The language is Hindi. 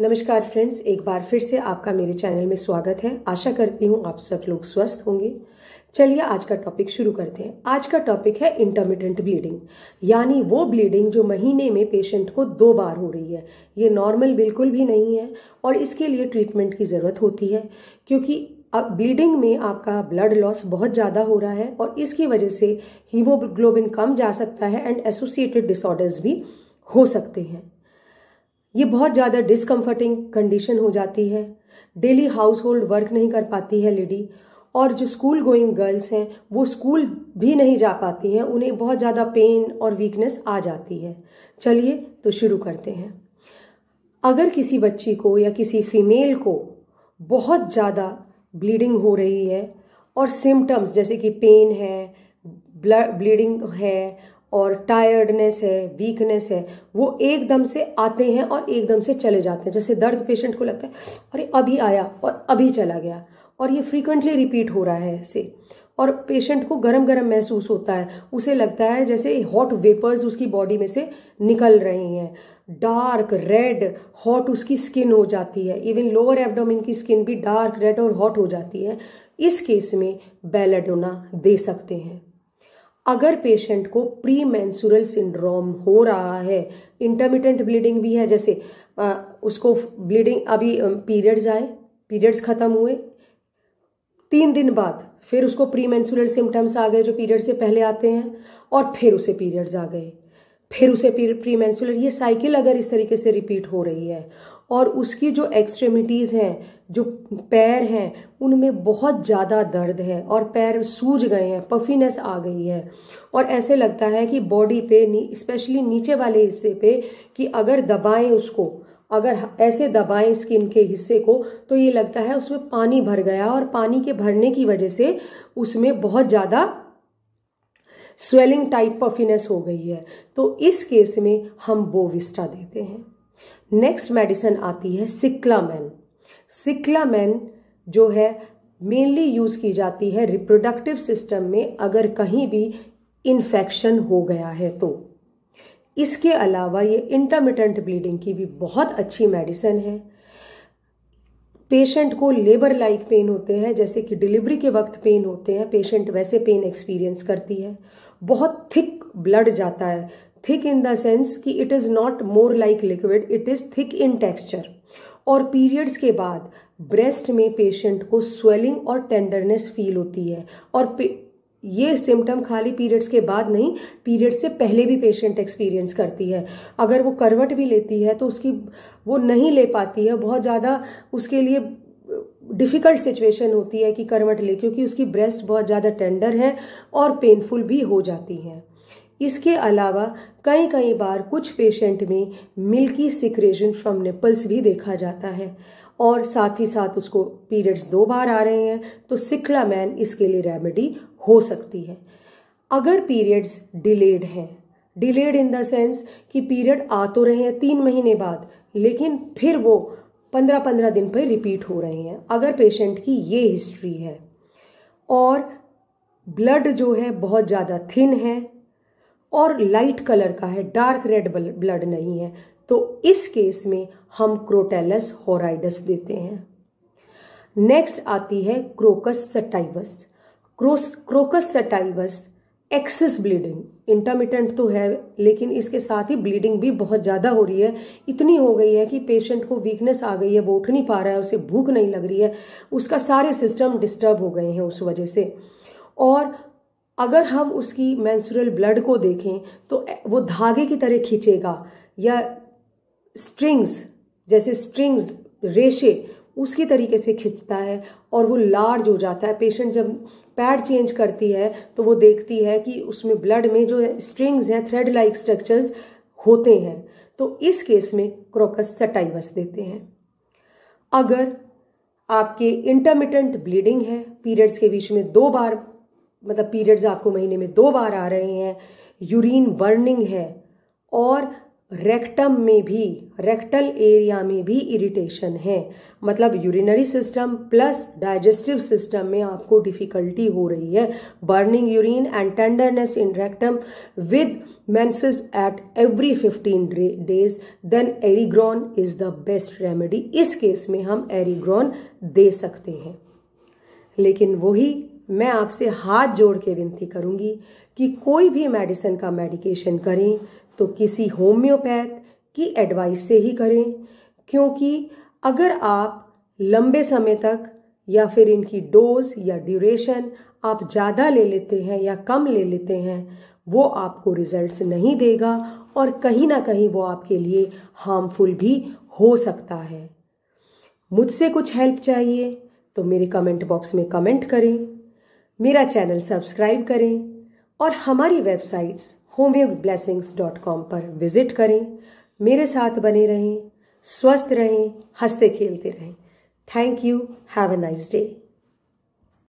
नमस्कार फ्रेंड्स एक बार फिर से आपका मेरे चैनल में स्वागत है आशा करती हूँ आप सब लोग स्वस्थ होंगे चलिए आज का टॉपिक शुरू करते हैं आज का टॉपिक है इंटरमीडियंट ब्लीडिंग यानी वो ब्लीडिंग जो महीने में पेशेंट को दो बार हो रही है ये नॉर्मल बिल्कुल भी नहीं है और इसके लिए ट्रीटमेंट की ज़रूरत होती है क्योंकि अब ब्लीडिंग में आपका ब्लड लॉस बहुत ज़्यादा हो रहा है और इसकी वजह से हीमोग्लोबिन कम जा सकता है एंड एसोसिएटेड डिसऑर्डर्स भी हो सकते हैं ये बहुत ज़्यादा डिसकम्फर्टिंग कंडीशन हो जाती है डेली हाउस होल्ड वर्क नहीं कर पाती है लेडी और जो स्कूल गोइंग गर्ल्स हैं वो स्कूल भी नहीं जा पाती हैं उन्हें बहुत ज़्यादा पेन और वीकनेस आ जाती है चलिए तो शुरू करते हैं अगर किसी बच्ची को या किसी फीमेल को बहुत ज़्यादा ब्लीडिंग हो रही है और सिम्टम्स जैसे कि पेन है ब्लीडिंग है और टायर्डनेस है वीकनेस है वो एकदम से आते हैं और एकदम से चले जाते हैं जैसे दर्द पेशेंट को लगता है अरे अभी आया और अभी चला गया और ये फ्रीक्वेंटली रिपीट हो रहा है ऐसे और पेशेंट को गरम गरम महसूस होता है उसे लगता है जैसे हॉट वेपर्स उसकी बॉडी में से निकल रही हैं डार्क रेड हॉट उसकी स्किन हो जाती है इवन लोअर एब्डोमिन की स्किन भी डार्क रेड और हॉट हो जाती है इस केस में बेलाडोना दे सकते हैं अगर पेशेंट को प्री मैंसुरल सिंड्रोम हो रहा है इंटरमीडियंट ब्लीडिंग भी है जैसे आ, उसको ब्लीडिंग अभी पीरियड्स आए पीरियड्स ख़त्म हुए तीन दिन बाद फिर उसको प्री मैंसुरल सिम्टम्स आ गए जो पीरियड से पहले आते हैं और फिर उसे पीरियड्स आ गए फिर उसे प्री मैंसुलर ये साइकिल अगर इस तरीके से रिपीट हो रही है और उसकी जो एक्सट्रीमिटीज़ हैं जो पैर हैं उनमें बहुत ज़्यादा दर्द है और पैर सूज गए हैं पफीनेस आ गई है और ऐसे लगता है कि बॉडी पे स्पेशली नीचे वाले हिस्से पे कि अगर दबाएं उसको अगर ऐसे दबाएं स्किन के हिस्से को तो ये लगता है उसमें पानी भर गया और पानी के भरने की वजह से उसमें बहुत ज़्यादा स्वेलिंग टाइप पफिनेस हो गई है तो इस केस में हम बोविस्टा देते हैं नेक्स्ट मेडिसिन आती है सिक्लामैन सिक्लामैन जो है मेनली यूज़ की जाती है रिप्रोडक्टिव सिस्टम में अगर कहीं भी इन्फेक्शन हो गया है तो इसके अलावा ये इंटरमिटेंट ब्लीडिंग की भी बहुत अच्छी मेडिसिन है पेशेंट को लेबर लाइक पेन होते हैं जैसे कि डिलीवरी के वक्त पेन होते हैं पेशेंट वैसे पेन एक्सपीरियंस करती है बहुत थिक ब्लड जाता है थिक इन द सेंस कि it is not more like liquid it is thick in texture और पीरियड्स के बाद ब्रेस्ट में पेशेंट को स्वेलिंग और टेंडरनेस फील होती है और ये सिम्टम खाली पीरियड्स के बाद नहीं पीरियड से पहले भी पेशेंट एक्सपीरियंस करती है अगर वो करवट भी लेती है तो उसकी वो नहीं ले पाती है बहुत ज़्यादा उसके लिए डिफ़िकल्ट सिचुएशन होती है कि करवट ले क्योंकि उसकी ब्रेस्ट बहुत ज़्यादा टेंडर है और पेनफुल भी हो जाती हैं इसके अलावा कई कई बार कुछ पेशेंट में मिल्की सिक्रेशन फ्रॉम निपल्स भी देखा जाता है और साथ ही साथ उसको पीरियड्स दो बार आ रहे हैं तो सिकला मैन इसके लिए रेमेडी हो सकती है अगर पीरियड्स डिलेड हैं डिलेड इन द सेंस कि पीरियड आ तो रहे हैं तीन महीने बाद लेकिन फिर वो पंद्रह पंद्रह दिन पर रिपीट हो रहे हैं अगर पेशेंट की ये हिस्ट्री है और ब्लड जो है बहुत ज़्यादा थिन है और लाइट कलर का है डार्क रेड ब्लड नहीं है तो इस केस में हम क्रोटेलस होराइडस देते हैं नेक्स्ट आती है क्रोकस सटाइवस क्रोस crocus sativus excess bleeding intermittent तो है लेकिन इसके साथ ही ब्लीडिंग भी बहुत ज़्यादा हो रही है इतनी हो गई है कि पेशेंट को वीकनेस आ गई है वो उठ नहीं पा रहा है उसे भूख नहीं लग रही है उसका सारे सिस्टम डिस्टर्ब हो गए हैं उस वजह से और अगर हम उसकी मैंसुरल ब्लड को देखें तो वो धागे की तरह खींचेगा या स्ट्रिंग्स जैसे स्ट्रिंग्स रेशे उसकी तरीके से खींचता है और वो लार्ज हो जाता है पेशेंट जब पैड चेंज करती है तो वो देखती है कि उसमें ब्लड में जो स्ट्रिंग्स हैं थ्रेड लाइक स्ट्रक्चर्स होते हैं तो इस केस में क्रोकस सटाइवस देते हैं अगर आपके इंटरमिटेंट ब्लीडिंग है पीरियड्स के बीच में दो बार मतलब पीरियड्स आपको महीने में दो बार आ रहे हैं यूरिन बर्निंग है और रेक्टम में भी रेक्टल एरिया में भी इरिटेशन है मतलब urinary system plus digestive system में आपको डिफिकल्टी हो रही है burning urine and tenderness in rectum with menses at every 15 days then Erigeron is the best remedy इस केस में हम एरीग्रॉन दे सकते हैं लेकिन वही मैं आपसे हाथ जोड़ के विनती करूंगी कि कोई भी मेडिसिन का मेडिकेशन करें तो किसी होम्योपैथ की एडवाइस से ही करें क्योंकि अगर आप लंबे समय तक या फिर इनकी डोज या ड्यूरेशन आप ज़्यादा ले लेते हैं या कम ले लेते हैं वो आपको रिजल्ट्स नहीं देगा और कहीं ना कहीं वो आपके लिए हार्मफुल भी हो सकता है मुझसे कुछ हेल्प चाहिए तो मेरे कमेंट बॉक्स में कमेंट करें मेरा चैनल सब्सक्राइब करें और हमारी websites Homeo Blessings dot com पर विजिट करें मेरे साथ बने रहें स्वस्थ रहें हंसते खेलते रहें thank you have a nice day